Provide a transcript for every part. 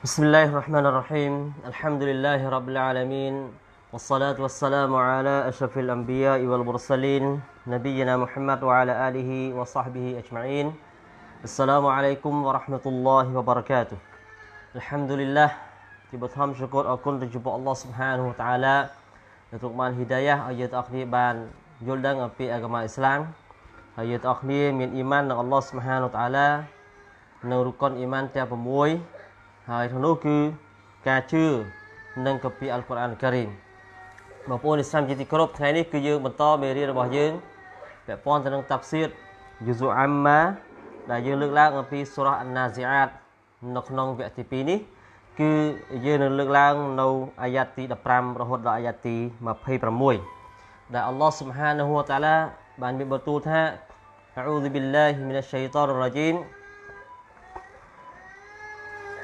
بسم الله الرحمن الرحيم الحمد لله رب العالمين والصلاة والسلام على أشرف الأنبياء والمرسلين نبينا محمد وعلى آله وصحبه أجمعين السلام عليكم ورحمة الله وبركاته الحمد لله تبتهم شكر أكون رجب الله سبحانه وتعالى لتقمان هداية أيات أخري بان يلدن أبي أجمع إسلام أيات أخري من إيمان الله سبحانه وتعالي إيمان នៅរុកុនអ៊ីម៉ានទាំង6ហើយក្នុងនោះគឺការជឿនិងកាពីអល់កុរអានការីមបងប្អូនឥស្លាមជាទីគោរពថ្ងៃនេះគឺយើងបន្តមេរៀនរបស់យើងពាក់ព័ន្ធទៅនឹងតាប់សៀតយូស៊ូអាំម៉ាដែលយើងលើកឡើងអំពីសូរ៉ាអាណាហ្សីអាតនៅក្នុងវគ្គទី2នេះគឺយើងនៅលើកឡើងនៅអាយ៉ាត់ទី15រហូតដល់អាយ៉ាត់ទី26ដែលអល់ឡោះស៊ុបហានហ៊ូវតាឡាបានមានបន្ទូលថាអ៊ូឌូប៊ីឡាហ៊ីមីនអ៊ីស្សៃតានរ៉ាជីម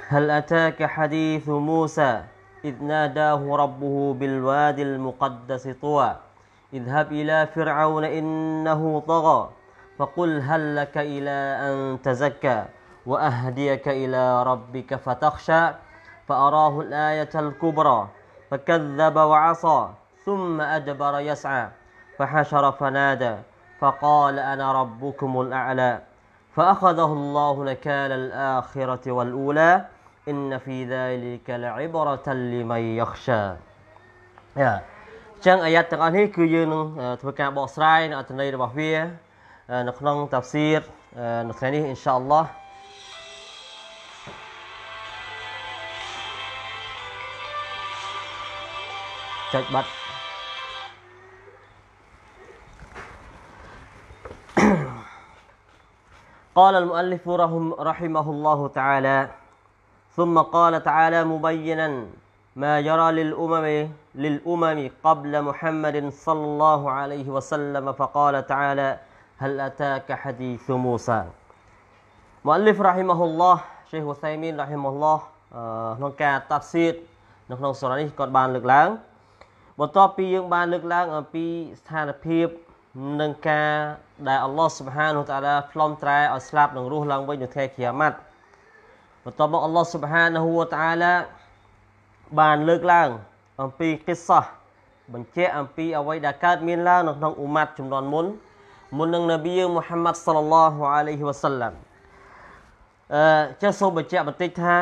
هل أتاك حديث موسى إذ ناداه ربه بالوادي المقدس طوى اذهب إلى فرعون إنه طغى فقل هل لك إلى أن تزكى وأهديك إلى ربك فتخشى فأراه الآية الكبرى فكذب وعصى ثم أدبر يسعى فحشر فنادى فقال أنا ربكم الأعلى فأخذه الله نكال الآخرة والأولى إن في ذلك لعبرة لمن يخشى يا جن آيات تقاني ينو تبقى بأسرائي نأتني ربحوية نقنن تفسير نقنيه إن شاء الله بات قال المؤلف رحمه الله تعالى ثم قال تعالى مبينا ما جرى للأمم للأمم قبل محمد صلى الله عليه وسلم فقال تعالى هل أتاك حديث موسى مؤلف رحمه الله شيخ وسيمين رحمه الله ក្នុងការតាត់សៀតនៅក្នុងសារនេះគាត់បានលើកឡើងបន្ទាប់ពីយើងបានលើកឡើងអំពីស្ថានភាពនឹងការដែលអល់ឡោះសុបហានតាឡាផ្លំត្រែឲ្យស្លាប់នឹងរស់ឡើងវិញនៅថ្ងៃគ្រាម៉ាត់បន្ទាប់មកអល់ឡោះស៊ុបហានហូវតាឡាបានលើកឡើងអំពីកិសោះបញ្ជាក់អំពីអ្វីដែលកើតមានឡើងនៅក្នុងអ៊ុម៉ាត់ចំនួនមុនមុននឹងនប៊ីមូហាម៉ាត់សល្លឡោះអាឡៃហ៊ីវ៉ាសាឡាំអឺចេះសូមបញ្ជាក់បន្តិចថា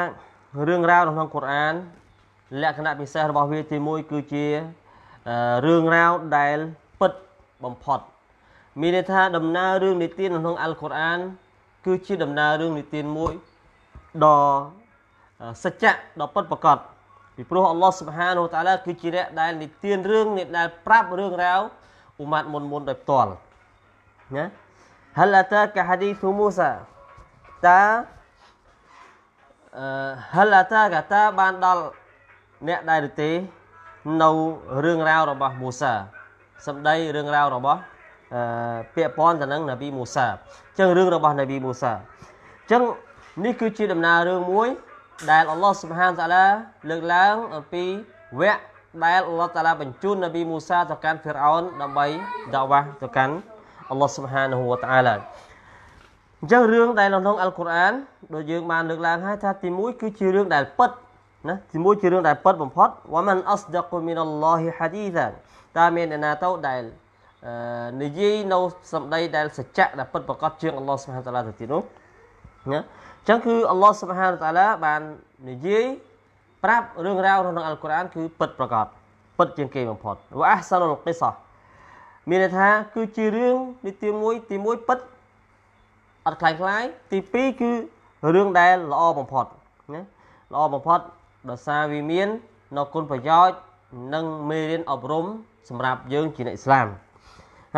រឿងរ៉ាវនៅក្នុងកូរ៉ាន លក្ខណៈពិសេសរបស់វាទី1គឺជារឿងរ៉ាវដែលពិតបំផុតមានន័យថាដំណើររឿងនិទាននៅក្នុងអល់កូរ៉ានគឺជាដំណើររឿងនិទានមួយដ៏សច្ចៈដ៏ពិតប្រាកដពីព្រោះអល់ឡោះសុបហានូតាឡាគឺជាអ្នកដែលនិទានរឿងអ្នកដែលប្រាប់រឿងរ៉ាវអ៊ុម៉ាត់មុនមុនដោយផ្ទាល់ណាហលអតាកាហាឌីស៊ូមូសាតាអឺហលអតាកាតាបានដល់អ្នកដែរឬទេនៅរឿងរ៉ាវរបស់មូសាសម្ដីរឿងរ៉ាវរបស់អឺពាក់ព័ន្ធទៅនឹងនប៊ីមូសាអញ្ចឹងរឿងរបស់នប៊ីមូសាអញ្ចឹងនេះគឺជាដំណើររឿងមួយដែលអល់ឡោះសុបហានតាឡាលើកឡើងអំពីវគ្គដែលអល់ឡោះតាឡាបញ្ជូននប៊ីមូសាទៅកាន់ហ្វីរអោនដើម្បីដាវ៉ាទៅកាន់អល់ឡោះសុបហានហូវតាឡាអញ្ចឹងរឿងដែលនៅក្នុងអល់កុរអានដូចយើងបានលើកឡើងហើយថាទីមួយគឺជារឿងដែលពិតណាទីមួយជារឿងដែលពិតបំផុតវ៉ាមិនអស្ដកមីនអល់ឡោះហាឌីសាតើមានអ្នកណាទៅដែលនិយាយនៅសម្ដីដែលសច្ចៈដែលពិតប្រកបជាងអល់ឡោះសុបហានតាឡាទៅទីនោះណាចឹងគឺអល់ឡោះសុបហានតាឡាបាននិយាយប្រាប់រឿងរ៉ាវក្នុងអល់កុរអានគឺពិតប្រាកដពិតជាងគេបំផុតវ៉ាអះសានុលកិសោះមានន័យថាគឺជារឿងនីតិមួយទី1ពិតអត់ខ្លាំងខ្លាយទី2គឺរឿងដែលល្អបំផុតណាល្អបំផុតដោយសារវាមាននៅគុណប្រយោជន៍និងមេរៀនអប់រំសម្រាប់យើងជាអ្នកឥស្លាម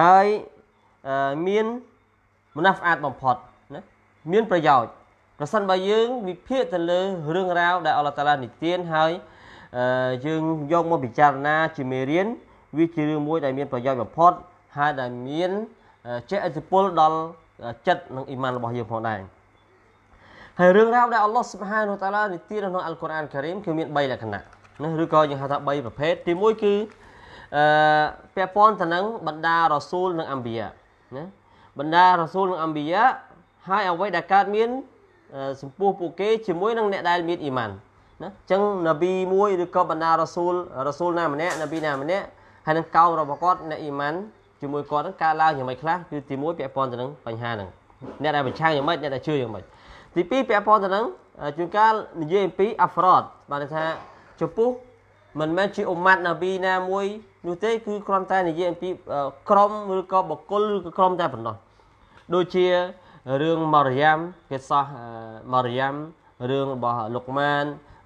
ហើយមានមុណាហ្វអាតបំផុតណាមានប្រយោជន៍ប្រសិនបើយើងវិភាគទៅលើរឿងរ៉ាវដែលអល់ឡោះតាឡានិទានហើយយើងយកមកពិចារណាជាមេរៀនវាជារឿងមួយដែលមានប្រយោជន៍បំផុតហើយដែលមានជះឥទ្ធិពលដល់ចិត្តនិងអ៊ីម៉ានរបស់យើងផងដែរហើយរឿងរ៉ាវដែលអល់ឡោះសុបហានតាឡានិទាននៅក្នុងអល់កុរអានការីមគឺមាន3លក្ខណៈណាឬក៏យើងហៅថា3ប្រភេទទី1គឺអឺពាក់ព័ន្ធទៅនឹងបណ្ដារ៉ាស៊ូលនិងអំបិយាណាបណ្ដារ៉ាស៊ូលនិងអំបិយាហើយអ្វីដែលកើតមានចំពោះពួកគេជាមួយនឹងអ្នកដែលមានអ៊ីម៉ានណាអញ្ចឹងនប៊ីមួយឬក៏បណ្ដារ៉ាស៊ូលរ៉ាស៊ូលណាម្នាក់នប៊ីណាម្នាក់ហើយនឹងកោមរបស់គាត់អ្នកអ៊ីម៉ានជាមួយគាត់នឹងការឡើងយ៉ាងម៉េចខ្លះគឺទី1ពាក់ព័ន្ធទៅនឹងបញ្ហាហ្នឹងអ្នកដែលប្រឆាំងយ៉ាងម៉េចអ្នកដែលជឿយ៉ាងម៉េចទី2ពាក់ព័ន្ធទៅនឹងជួនកាលនិយាយអំពី afrod បានថាចំពោះមិនមែនជាអ៊ុម៉ាត់នប៊ីណាមួយនោះទេគឺគ្រាន់តែនិយាយអំពីក្រុមឬក៏បុគ្គលឬក៏ក្រុមតែប៉ុណ្ណោះដូចជារឿងម៉ារីយ៉ាំគេសោះម៉ារីយ៉ាំរឿងរបស់លោកម៉ាន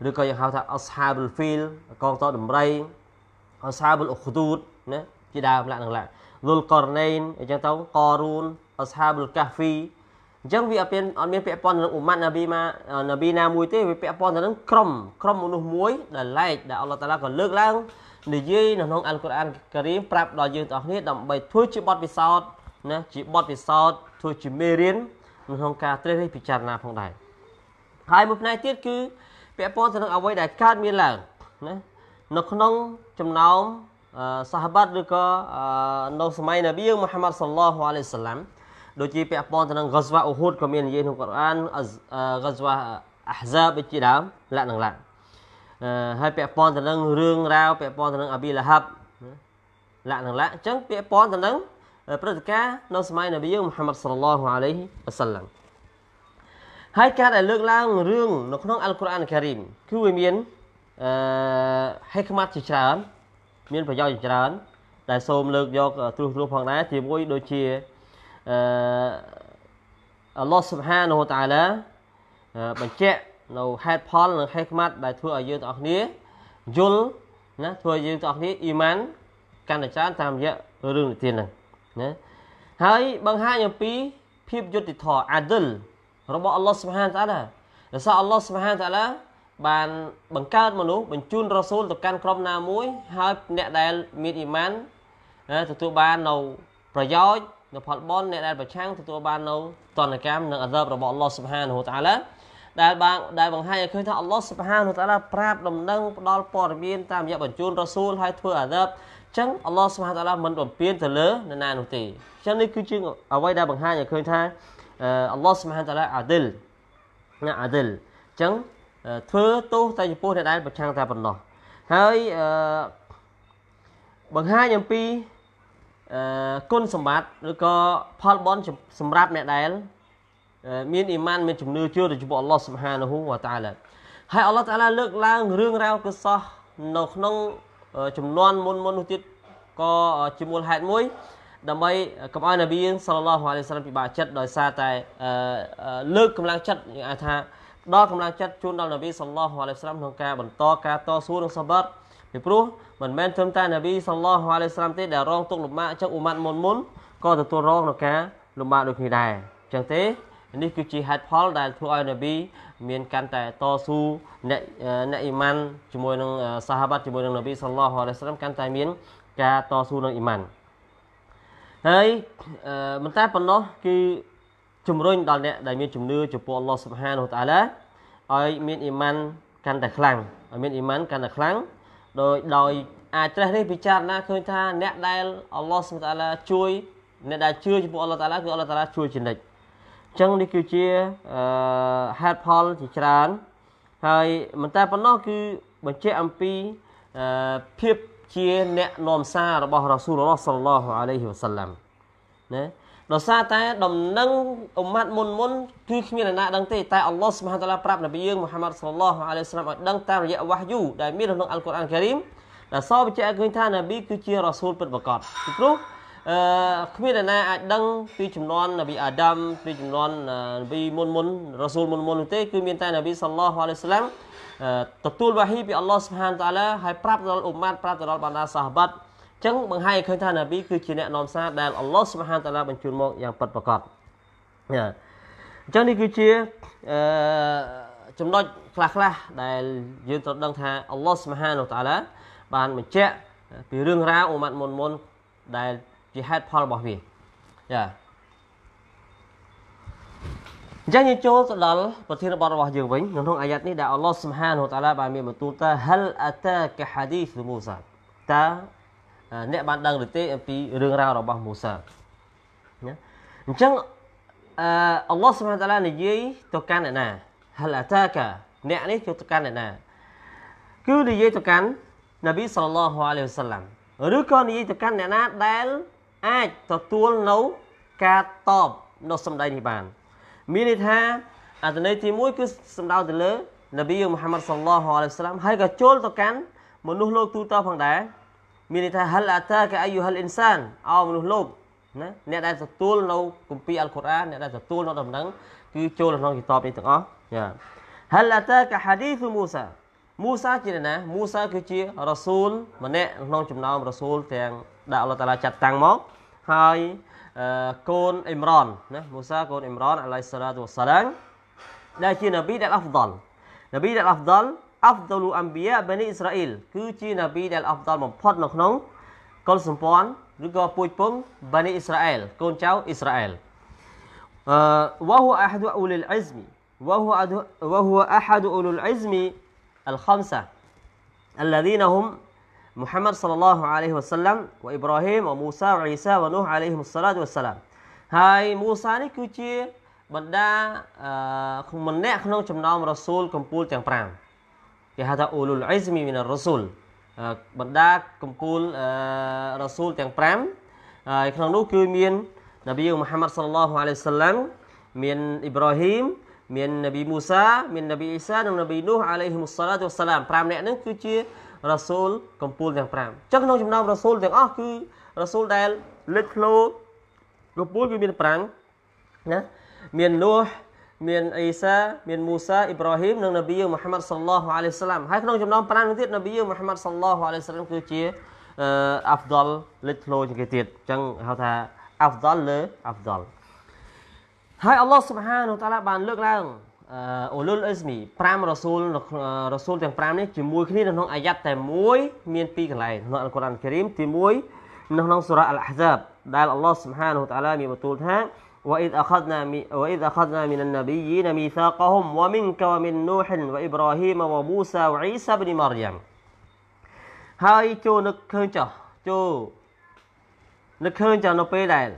ឬក៏យើងហៅថាអស្ហាបុលហ្វីលកងតដំរីអស្ហាបុលអ៊ូខូទូតណាជាដើមឡាក់នឹងឡាក់លុលករណេនអញ្ចឹងទៅករੂនអស្ហាបុលកាហ្វីអញ្ចឹងវាអត់មានអត់មានពាក់ព័ន្ធនឹងអ៊ុម៉ាត់ណាប៊ីម៉ាណាប៊ីណាមួយទេវាពាក់ព័ន្ធទៅនឹងក្រុមក្រុមមនុស្សមួយដែលឡែកដែលអល់ឡោះតាឡាក៏លើកឡើងនិយាយនៅក្នុងអល់កុរអានការីមប្រាប់ដល់យើងទាំងអស់គ្នាដើម្បី ធ្វើជាបទពិសោធន៍ណាជាបទពិសោធន៍ធ្វើជាមេរៀនក្នុងការត្រិះរិះពិចារណាផងដែរហើយមួយផ្នែកទៀតគឺ ពាក់ព័ន្ធទៅនឹងអ្វីដែលកើតមានឡើងណានៅក្នុងចំណោមសាហាបាត់ឬក៏នៅសម័យនប៊ីមូហាម៉ាត់សល្លោះអាឡៃសាឡាំដូចជាពាក់ព័ន្ធទៅនឹងហ្គាស្វាអ៊ូហ៊ូតក៏មាននិយាយក្នុងកូរ៉ានហ្គាស្វាអហ្សាបជាដើមលក្ខណៈហើយពាក់ព័ន្ធទៅនឹងរឿងរ៉ាវពាក់ព័ន្ធទៅនឹងអាប៊ីលាហាប់លក្ខណៈអញ្ចឹង ពាក់ព័ន្ធទៅនឹងព្រឹត្តិការណ៍នៅសម័យនប៊ីយើងមូហាម៉ាត់សល្លឡោះអាឡៃហ៊ីវ៉ាសាឡាំហើយការដែលលើកឡើងរឿងនៅក្នុងអល់កុរអានការីមគឺវាមានអឺហេកម៉ាត់ជាច្រើនមានប្រយោជន៍ជាច្រើនដែលសូមលើកយកទ្រុសទ្រុសផងដែរជាមួយដូចជាអឺអល់ឡោះស៊ុបហានូតាឡាបញ្ជាក់នៅហេតុផលនិងហេកម៉ាត់ដែលធ្វើឲ្យយើងទាំងអស់គ្នាយល់ណាធ្វើឲ្យយើងទាំងអស់គ្នាអ៊ីម៉ាន កាន់តែច្រើនតាមរយៈរឿងនិទានហ្នឹងណាហើយបង្ហាញអំពីភាពយុត្តិធម៌អាឌិលរបស់អល់ឡោះសុបហានតាឡាដោយសារអល់ឡោះសុបហានតាឡាបានបង្កើតមនុស្សបញ្ជូនរ៉ាស៊ូលទៅកាន់ក្រុមណាមួយ ហើយអ្នកដែលមានអ៊ីម៉ានទទួលបាននៅប្រយោជន៍នៅផលបន់អ្នកដែលប្រឆាំងទទួលបាននៅតនកម្មនិងអាដាបរបស់អល់ឡោះសុបហានតាឡាដែលបានដែលបង្ហាញឲ្យឃើញថាអល់ឡោះសុបហានតាឡាប្រាប់ដំណឹងផ្ដល់ព័ត៌មានតាមរយៈបញ្ជូនរ៉ាស៊ូលហើយធ្វើអាដាបចឹងអល់ឡោះសុបហានតាឡាមិនបំពេញទៅលើនរណានោះទេចឹងនេះគឺជាអ្វីដែលបង្ហាញឲ្យឃើញថាអល់ឡោះសុបហានតាឡាអាឌីលណាអាឌីលចឹងធ្វើទោសតែចំពោះអ្នកដែលប្រឆាំងតែប៉ុណ្ណោះហើយបង្ហាញអំពីគុណសម្បត្តិឬក៏ផលបន់សម្រាប់អ្នកដែល មានអ៊ីម៉ានមានជំនឿជឿទៅចំពោះអល់ឡោះសុបហានហូវតាឡាហើយអល់ឡោះតាឡាលើកឡើងរឿងរ៉ាវកុសោះនៅក្នុងចំនួនមុនមុននោះទៀតក៏ជាមូលហេតុមួយ ដើម្បីកុំឲ្យនប៊ីយើងសល្លោះអាឡៃសាឡាមពិបាកចិត្តដោយសារតែលើកកម្លាំងចិត្តយើងអាចថាដល់កម្លាំងចិត្តជូនដល់នប៊ីសល្លោះអាឡៃសាឡាមក្នុងការបន្តការតស៊ូនិងសបាត់ពីព្រោះមិនមែនត្រឹមតែនប៊ីសល្លោះអាឡៃសាឡាមទេដែលរងទុក្ខលំបាកចឹងអ៊ុម៉ាត់មុនមុនក៏ទទួលរងក្នុងការ លំបាកដូចគ្នាដែរចឹងទេនេះគឺជាហេតុផលដែលធ្វើឲ្យនប៊ីមានកាន់តែតស៊ូអ្នកអ្នកអ៊ីម៉ានជាមួយនឹងសាហាបាត់ជាមួយនឹងនប៊ីសល្លោះអាឡៃសាឡាមកាន់តែមាន ការតស៊ូនឹងអ៊ីម៉ានហើយមិនតែប៉ុណ្ណោះគឺជំរុញដល់អ្នកដែលមានជំនឿចំពោះអល់ឡោះស៊ុបហានហូតាឡាឲ្យមានអ៊ីម៉ានកាន់តែខ្លាំងឲ្យមានអ៊ីម៉ានកាន់តែខ្លាំងដោយដោយអាចត្រេះនេះពិចារណាឃើញថាអ្នកដែល អល់ឡោះស៊ុបតាឡាជួយអ្នកដែលជឿចំពោះអល់ឡោះតាឡាគឺអល់ឡោះតាឡាជួយជានិច្ចចឹងនេះគឺជាហេតុផលជាច្រើនហើយមិនតែប៉ុណ្ណោះគឺបញ្ជាក់អំពីភាពជាអ្នកនាំសាររបស់រ៉ាស៊ូលឡោះសល្លោះអាឡៃហ៊ីវ៉ាសាឡាំណាដោយសារតែដំណឹងអ៊ុម៉ាត់មុនមុនគឺគ្មានអ្នកណាដឹងទេតែអល់ឡោះសុបហានតាឡាប្រាប់នប៊ីយើងមូហាម៉ាត់សល្លោះអាឡៃហ៊ីវ៉ាសាឡាំឲ្យដឹងតាមរយៈវ៉ាហយូដែលមាននៅក្នុងអល់កុរអានការីមដែលសរបញ្ជាក់ឲ្យឃើញថានប៊ីគឺជារ៉ាស៊ូលពិតប្រាកដពីព្រោះអឺគ្មានណាអាចដឹងពីចំនួននប៊ីអាដាមពីចំនួននប៊ីមុនមុនរ៉ាស៊ូលមុនមុននោះទេគឺមានតែនប៊ីសល្លោះអាឡៃសាឡាំទទួលវ៉ាហ៊ីពីអល់ឡោះស៊ុបហានតាឡាហើយប្រាប់ដល់អ៊ុម៉ាត់ប្រាប់ទៅដល់បណ្ដាសាហបាត់អញ្ចឹងបង្ហាញឲ្យឃើញថានប៊ីគឺជាអ្នកនាំសារដែលអល់ឡោះស៊ុបហានតាឡាបញ្ជូនមកយ៉ាងពិតប្រាកដអញ្ចឹងនេះគឺជាអឺចំណុចខ្លះខ្លះដែលយើងត្រូវដឹងថាអល់ឡោះស៊ុបហានតាឡាបានបញ្ជាក់ ពីរឿងរ៉ាវអ៊ុម៉ាត់មុនមុនដែលជាហេតុផលរបស់វាចាអញ្ចឹងយើងចូលទៅដល់ប្រធានបទរបស់យើងវិញក្នុងអាយ៉ាត់នេះដែលអល់ឡោះសុបហានហូតាឡាបានមានបន្ទូលថា hal ataka hadith Musa តើអ្នកបានដឹងឬទេអំពីរឿងរ៉ាវរបស់មូសាណាអញ្ចឹងអឺអល់ឡោះសុបហានតាឡានិយាយទៅកាន់អ្នកណា hal ataka អ្នកនេះចូលទៅកាន់អ្នកណាគឺនិយាយទៅកាន់នប៊ីសល្លឡោះអាឡៃវសាឡាំឬក៏និយាយទៅកាន់អ្នកណាដែលអាចទទួលនៅការតបនៅសម្ដីនេះបាន មានន័យថាអត្ថន័យទី1គឺសំដៅទៅលើនប៊ីមូហាម៉ាត់សល្លោះអាឡៃហ៊ីវសឡាមហើយក៏ចូលទៅកាន់មនុស្សលោកទូទៅផងដែរមានន័យថាហលអាតាកាអាយូហលអ៊ីនសានអោមនុស្សលោកណាអ្នកដែលទទួលនៅគម្ពីរអល់កុរអានអ្នកដែលទទួលនៅដំណឹងគឺចូលក្នុងគីតាបនេះទាំងអស់ចាហលអាតាកាហាឌីសមូសាមូសាជាណាមូសាគឺជារ៉ាស៊ូលម្នាក់ក្នុងចំណោមរ៉ាស៊ូលទាំងដែលអល់ឡោះតាឡាចាត់តាំងមកហើយកូនអ៊ីមរ៉នណាមូសាកូនអ៊ីមរ៉នអាឡៃសាឡាតវសាឡាំដែលជានប៊ីដែលអហ្វដលនប៊ីដែលអហ្វដលអហ្វដលអំប៊ីយ៉ាបានីអ៊ីស្រាអ៊ីលគឺជានប៊ីដែលអហ្វដលបំផុតនៅក្នុងកុលសម្ព័ន្ធឬក៏ពូជពងបានីអ៊ីស្រាអែលកូនចៅអ៊ីស្រាអែលអឺវ៉ាហ៊ូអាហឌូអ៊ូលីលអ៊ីស្មីវ៉ាហ៊ូអាហឌូវ៉ាហ៊ូអាហឌូអ៊ូលីលអ៊ីស្មីអលខំសា الذين هم มุฮัมมัดสัลลัลลอฮุอะลัยฮิวะสัลลัมวะอิบรอฮิมวะมูซาวะอีซาวะนูฮ์อะลัยฮิมุสสลาตุวะสลามហើយមូសានេះគឺជាបណ្ដាម្នាក់ក្នុងចំណោមរ៉ាស៊ូលកំពូលទាំង5គេហៅថាអ៊ូលុលអ៊ីស្មីមីនរ៉ាស៊ូលបណ្ដាកំពូលរ៉ាស៊ូលទាំង5ហើយក្នុងនោះគឺមាននប៊ីមូហាម៉ាត់សល្លឡោះអាឡៃសាឡាំមានអ៊ីប្រូហ៊ីមមាននប៊ីមូសាមាននប៊ីអ៊ីសានិងនប៊ីនូហអាឡៃហ៊ីមុសសាឡាតវសឡាម5នាក់នេះគឺជារ៉ាសូលកំពូលទាំង5អញ្ចឹងក្នុងចំណោមរ៉ាសូលទាំងអស់គឺរ៉ាសូលដែលលេចធ្លោកំពូលវាមាន5ណាមាននូហមានអ៊ីសាមានមូសាអ៊ីប្រាហ៊ីមនិងនប៊ីយូមូហាម៉ាត់សល្លោះអាឡៃសាឡាមហើយក្នុងចំណោម5នោះទៀតនប៊ីយូមូហាម៉ាត់សល្លោះអាឡៃសាឡាមគឺជាអាហ្វដលលេចធ្លោជាងគេទៀតអញ្ចឹងហៅថាអាហ្វដលលើអាហ្វដលហើយអល់ឡោះស៊ុបហានតាឡាបានលើកឡើងអូលុលអ៊ីស្មី5រសូលរសូលទាំង5នេះជាមួយគ្នានៅក្នុងអាយ៉ាត់តែមួយ មាន2កន្លែងក្នុងអល់កុរ៉ានការីមទី1នៅក្នុងសូរ៉ាអល់អាហ្សាប ដែលអល់ឡោះស៊ុបហានហូតាឡាមានបន្ទូលថា وإذ أخذنا وإذ أخذنا من النبيين ميثاقهم ومنك ومن نوح وإبراهيم وموسى وعيسى بن مريم ហើយចូលនឹកឃើញចោះចូលនឹកឃើញចោះនៅពេលដែល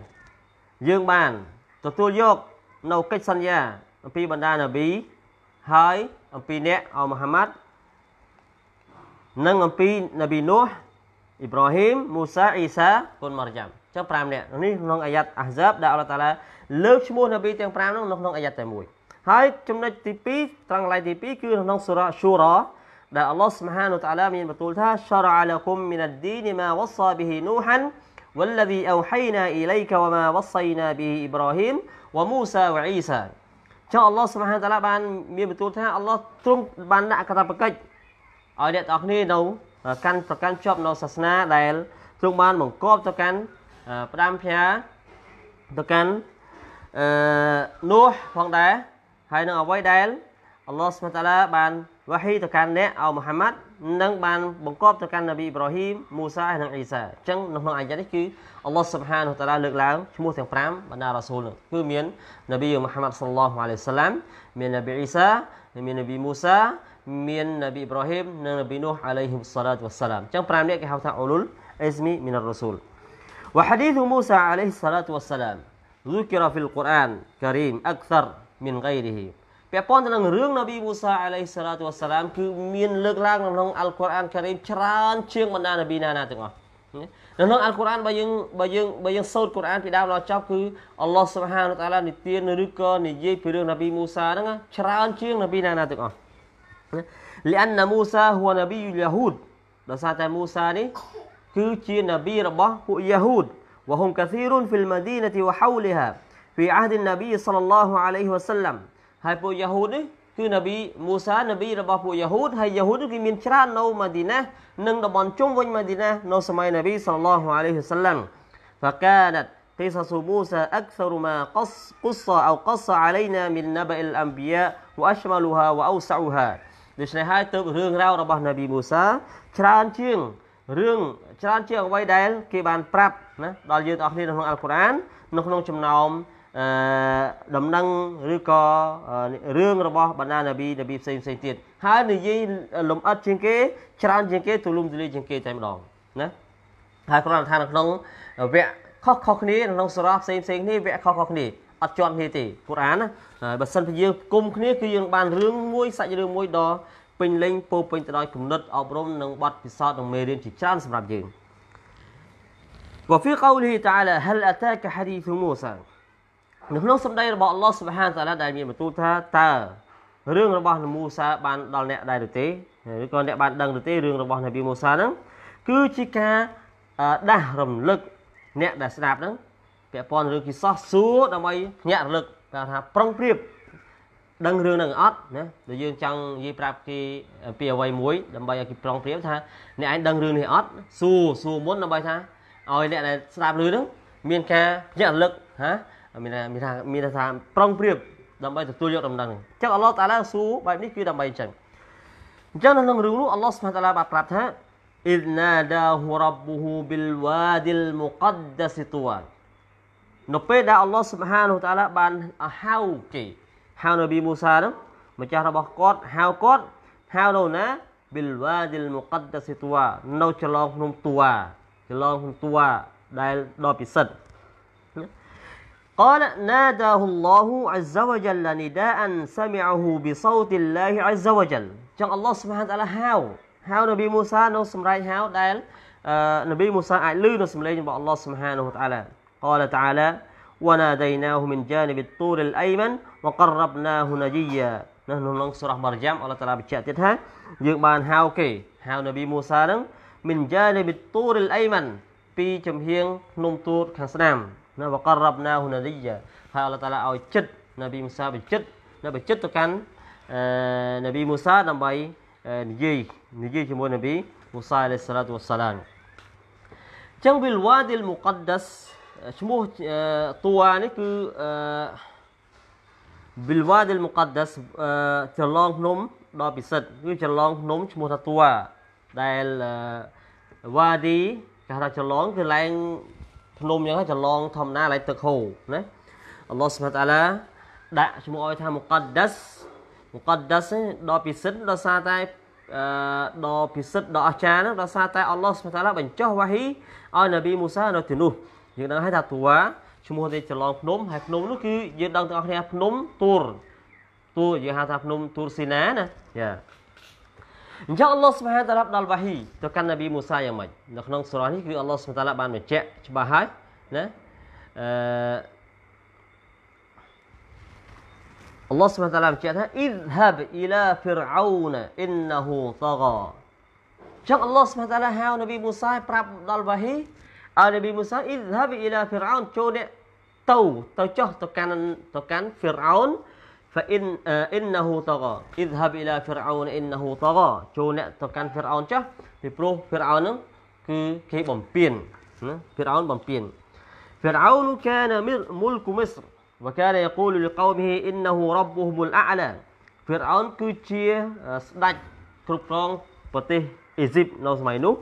យើងបានទទួលយកនៅកិច្ចសន្យាអំពីបណ្ដានប៊ីហើយអំពីអ្នកអមូហាម៉ាត់និងអំពីនប៊ីនូហ៍អ៊ីប្រាហ៊ីមមូសាអ៊ីសាកូនម៉ារយ៉ាំចុះ5នាក់នេះក្នុងអាយ៉ាត់អាហ្សាបដែលអល់ឡោះតាឡាលើកឈ្មោះនប៊ីទាំង5នោះនៅក្នុងអាយ៉ាត់តែមួយហើយចំណុចទី2ត្រង់កន្លែងទី2គឺក្នុងសូរ៉ាឈូរ៉ាដែលអល់ឡោះស៊ុបហានូតាឡាមានបន្ទូលថា شرع لكم من الدين ما وصى به نوحا والذي أوحينا إليك وما وصينا به إبراهيم وموسى وعيسى ចុះអល់ឡោះសុបហានតាឡាបានមានបន្ទូលថាអល់ឡោះទ្រង់បានដាក់កាតព្វកិច្ចឲ្យអ្នកទាំងអស់គ្នានៅកាន់ប្រកាន់ជាប់នៅសាសនាដែលទ្រង់បានបង្គាប់ទៅកាន់ផ្ដាំភាទៅកាន់អឺនោះផងដែរហើយនឹងអ្វីដែលអល់ឡោះសុបហានតាឡាបានវ៉ាហ៊ីទៅកាន់អ្នកអោមហាម៉ាត់និងបានបង្កប់ទៅកាន់នប៊ីអ៊ីប្រហ៊ីមមូសានិងអ៊ីសាអញ្ចឹងនៅក្នុងអាយ៉ានេះគឺអល់ឡោះសុបហានតាឡាលើកឡើងឈ្មោះទាំង5បណ្ដារ៉ាស៊ូលគឺមាននប៊ីមូហាម៉ាត់សល្លោះអាឡៃសាឡាមមាននប៊ីអ៊ីសាមាននប៊ីមូសាមាននប៊ីអ៊ីប្រហ៊ីមនិងនប៊ីនូហអាឡៃហ៊ីមសឡាតវសាឡាមអញ្ចឹង5នាក់គេហៅថាអ៊ូលុលអេសមីមីនរ៉ាស៊ូល وحديث موسى عليه الصلاة والسلام ذكر في القرآن كريم أكثر من غيره ពាក់ព័ន្ធទៅនឹងរឿងនប៊ីមូសាអាឡៃសាឡាទូវ៉ាសាឡាមគឺមានលើកឡើងនៅក្នុងអល់កុរអានការីមច្រើនជាងបណ្ដានប៊ីណាណាទាំងអស់នៅក្នុងអល់កុរអានបើយើងបើយើងបើយើងសូត្រកុរអានពីដើមដល់ចប់គឺអល់ឡោះសុបហានតាឡានិទានឬក៏និយាយពីរឿងនប៊ីមូសាហ្នឹងច្រើនជាងនប៊ីណាណាទាំងអស់លិអានណាមូសាហួនប៊ីយូហូដដោយសារតែមូសានេះគឺជានប៊ីរបស់ពួកយ៉ាហូដ وهم كثير في المدينة وحولها في عهد النبي صلى الله عليه وسلم ហើយពួកយ៉ាហូតនេះគឺនប៊ីមូសានប៊ីរបស់ពួកយ៉ាហូតហើយយ៉ាហូតគឺមានច្រើននៅម៉ាឌីណានិងតំបន់ជុំវិញម៉ាឌីណានៅសម័យនប៊ីសល្លោះអាឡៃហ៊ីវសាឡាំ فكانت قصص موسى أكثر ما قص قص أو قص علينا من نبأ الأنبياء وأشملها وأوسعها ដូច្នេះហើយទៅរឿងរ៉ាវរបស់នប៊ីមូសាច្រើនជាងរឿងច្រើនជាងអ្វីដែលគេបានប្រាប់ណាដល់យើងទាំងអស់គ្នានៅក្នុងអល់កុរអាននៅក្នុងចំណោមអឺដំណឹងឬក៏រឿងរបស់បណ្ដានប៊ីនប៊ីផ្សេងផ្សេងទៀតហើយនិយាយលំអិតជាងគេច្រើនជាងគេទូលំទូលាយជាងគេតែម្ដងណាហើយគ្រាន់តែថានៅក្នុងវគ្គខុសខុសគ្នាក្នុងសារៈផ្សេងផ្សេងនេះវគ្គខុសខុសគ្នាអត់ជាន់គ្នាទេកូរ៉ានណាហើយបើសិនជាយើងគុំគ្នាគឺយើងបានរឿងមួយសាច់រឿងមួយដល់ពេញលេងពោពេញទៅដោយគំនិតអប់រំនិងបទពិសោធន៍និងមេរៀនជាច្រើនសម្រាប់យើង وفي قوله تعالى هل أتاك حديث موسى នៅក្នុងសម្ដីរបស់អល់ឡោះសុបហានតាឡាដែលមានបន្ទូលថាតើរឿងរបស់នមូសាបានដល់អ្នកដែរឬទេឬក៏អ្នកបានដឹងឬទេរឿងរបស់នប៊ីមូសាហ្នឹងគឺជាការដាស់រំលឹកអ្នកដែលស្ដាប់ហ្នឹងពាក់ព័ន្ធរឿងគិសោះសួរដើម្បីញាក់រលឹកគេថាប្រុងប្រៀបដឹងរឿងហ្នឹងអត់ណាដែលយើងចង់និយាយប្រាប់គេពីអ្វីមួយដើម្បីឲ្យគេប្រុងប្រៀបថាអ្នកឯងដឹងរឿងនេះអត់សួរសួរមុនដើម្បីថាឲ្យអ្នកដែលស្ដាប់ឮហ្នឹងមានការញាក់រលឹកហាមានមានថាមានថាប្រុងប្រៀបដើម្បីទទួលយកដំណឹងអញ្ចឹងអល់ឡោះតាឡាសួរបែបនេះគឺដើម្បីអញ្ចឹងអញ្ចឹងនៅក្នុងរឿងនោះអល់ឡោះស្មាតាឡាបានប្រាប់ថាអ៊ីណាដាហ៊ូរ៉ាប់ហ៊ូប៊ីលវ៉ាឌីលមូកាដដាសតវ៉ានៅពេលដែលអល់ឡោះស៊ុបហានូតាឡាបានហៅគេហៅនប៊ីមូសានោះម្ចាស់របស់គាត់ហៅគាត់ហៅនៅណាប៊ីលវ៉ាឌីលមូកាដដាសតវ៉ានៅចន្លងភ្នំទួចន្លងភ្នំទួដែលដ៏ពិសិដ្ឋ قال ناداه الله عز وجل نداء سمعه بصوت الله عز وجل ចឹងអល់ឡោះស៊ុបហានតាឡាហៅហៅនប៊ីមូសានៅសម្រែកហៅដែលនប៊ីមូសាអាចឮនៅសម្លេងរបស់អល់ឡោះស៊ុបហានតាឡា قال تعالى وناديناه من جانب الطور الأيمن وقربناه نجيا នៅក្នុងសូរ៉ាម៉ារយ៉ាំអល់ឡោះតាឡាបញ្ជាក់ទៀតថាយើងបានហៅគេហៅនប៊ីមូសានឹង من جانب الطور الأيمن ពីចំហៀងភ្នំទួតខាងស្ដាំណាវករបណាហ៊ុនរីយ៉ាហើយអល់ឡោះតាឡាឲ្យចិត្តនប៊ីមូសាបញ្ចិត្តនៅបញ្ចិត្តទៅកាន់នប៊ីមូសាដើម្បីនិយាយនិយាយជាមួយនប៊ីមូសាអាឡៃសាឡាតវសាឡាមចឹងវិលវ៉ាឌីលមុកដាសឈ្មោះតួនេះគឺវិលវ៉ាឌីលមុកដាសចន្លងភ្នំដ៏ពិសិដ្ឋគឺចន្លងភ្នំឈ្មោះថាតួដែលវ៉ាឌីគេហៅថាចន្លងគឺឡើងភ្នំអញ្ចឹងចន្លងធម្មតាឡៃទឹកហូរណាអល់ឡោះសុបហានតាឡាដាក់ឈ្មោះឲ្យថាមុកាត់ដាស់មុកាត់ដាស់ដល់ពិសិដ្ឋដល់សារតែដល់ពិសិដ្ឋដល់អស្ចារ្យហ្នឹងដល់សារតែអល់ឡោះសុបហានតាឡាបញ្ចុះវ៉ាហ៊ីឲ្យនប៊ីមូសានៅទីនោះយើងដឹងហើយថាតួឈ្មោះនៃចន្លងភ្នំហើយភ្នំនោះគឺយើងដឹងទាំងអស់គ្នាភ្នំទូរទូរយើងហៅថាភ្នំទូរស៊ីណាណាយ៉ាអញ្ចឹងអល់ឡោះសុបហានតាឡាផ្ដល់វ៉ាហ៊ីទៅកាន់នប៊ីមូសាយ៉ាងម៉េចនៅក្នុងសូរ៉ានេះគឺអល់ឡោះសុបហានតាឡាបានបញ្ជាក់ច្បាស់ហើយណាអឺអល់ឡោះសុបហានតាឡាបញ្ជាក់ថាអ៊ី ذ ហាបអ៊ីឡាហ្វីរអោនអ៊ីនណហ៊ូតហ្គាចឹងអល់ឡោះសុបហានតាឡាហៅនប៊ីមូសាប្រាប់ដល់វ៉ាហ៊ីឲ្យនប៊ីមូសាអ៊ី ذ ហាបអ៊ីឡាហ្វីរអោនចូលអ្នកទៅទៅចុះទៅកាន់ទៅកាន់ហ្វីរអោន فإن إنه طغى اذهب إلى فرعون إنه طغى ចូលអ្នកទៅកាន់ فرعون ចាស់ពីព្រោះ فرعون នឹងគឺគេបំពេញណា فرعون បំពេញ فرعون كان ملك مصر وكان يقول لقومه إنه ربهم الأعلى فرعون គឺជាស្ដេចគ្រប់គ្រងប្រទេសអេស៊ីបនៅសម័យនោះ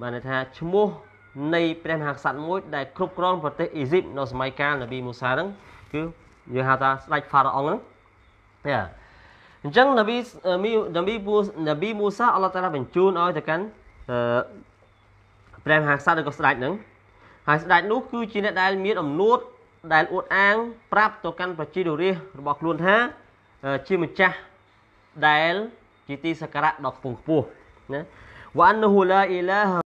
បានន័យថាឈ្មោះនៃព្រះមហាក្សត្រមួយដែលគ្រប់គ្រងប្រទេសអេស៊ីបនៅសម័យកាលនប៊ីមូសាហ្នឹងគឺយើងហៅថាស្ដេចហ្វារ៉ាអុងហ្នឹងយ៉ាអញ្ចឹងនប៊ីនប៊ីមូនប៊ីមូសាអល់ឡោះតាឡាបញ្ជូនឲ្យទៅកាន់ព្រះមហាក្សត្រឬក៏ស្ដេចហ្នឹងហើយស្ដេចនោះ គឺជាអ្នកដែលមានអំណាចដែលអួតអាងប្រាប់ទៅកាន់ប្រជារាស្ត្ររបស់ខ្លួនថាជាម្ចាស់ដែលជាទីសក្ការៈដ៏ខ្ពង់ខ្ពស់ណាវ៉ានហ៊ូឡាអ៊ីឡា